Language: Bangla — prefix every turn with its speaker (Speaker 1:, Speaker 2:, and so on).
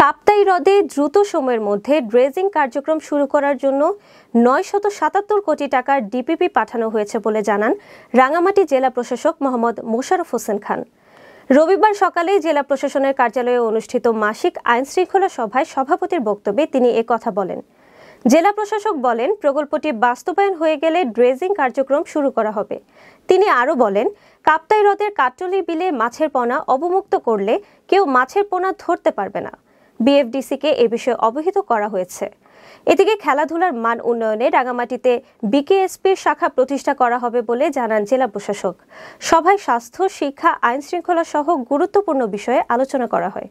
Speaker 1: কাপ্তাই হ্রদে দ্রুত সময়ের মধ্যে ড্রেজিং কার্যক্রম শুরু করার জন্য নয় সাতাত্তর কোটি টাকার ডিপিপি পাঠানো হয়েছে বলে জানান রাঙামাটি জেলা প্রশাসক মোহাম্মদ মোশারফ হোসেন খান রবিবার সকালে জেলা প্রশাসনের কার্যালয়ে অনুষ্ঠিত মাসিক আইন শৃঙ্খলা সভায় সভাপতির বক্তব্যে তিনি এ কথা বলেন জেলা প্রশাসক বলেন প্রকল্পটি বাস্তবায়ন হয়ে গেলে ড্রেজিং কার্যক্রম শুরু করা হবে তিনি আরও বলেন কাপ্তাই হ্রদের কাটলি বিলে মাছের পোনা অবমুক্ত করলে কেউ মাছের পোনা ধরতে পারবে না বিএফডিসিকে এ বিষয়ে অবহিত করা হয়েছে এদিকে খেলাধুলার মান উন্নয়নে রাঙামাটিতে বিকেএসপি শাখা প্রতিষ্ঠা করা হবে বলে জানান জেলা প্রশাসক সভায় স্বাস্থ্য শিক্ষা আইন শৃঙ্খলা সহ গুরুত্বপূর্ণ বিষয়ে আলোচনা করা হয়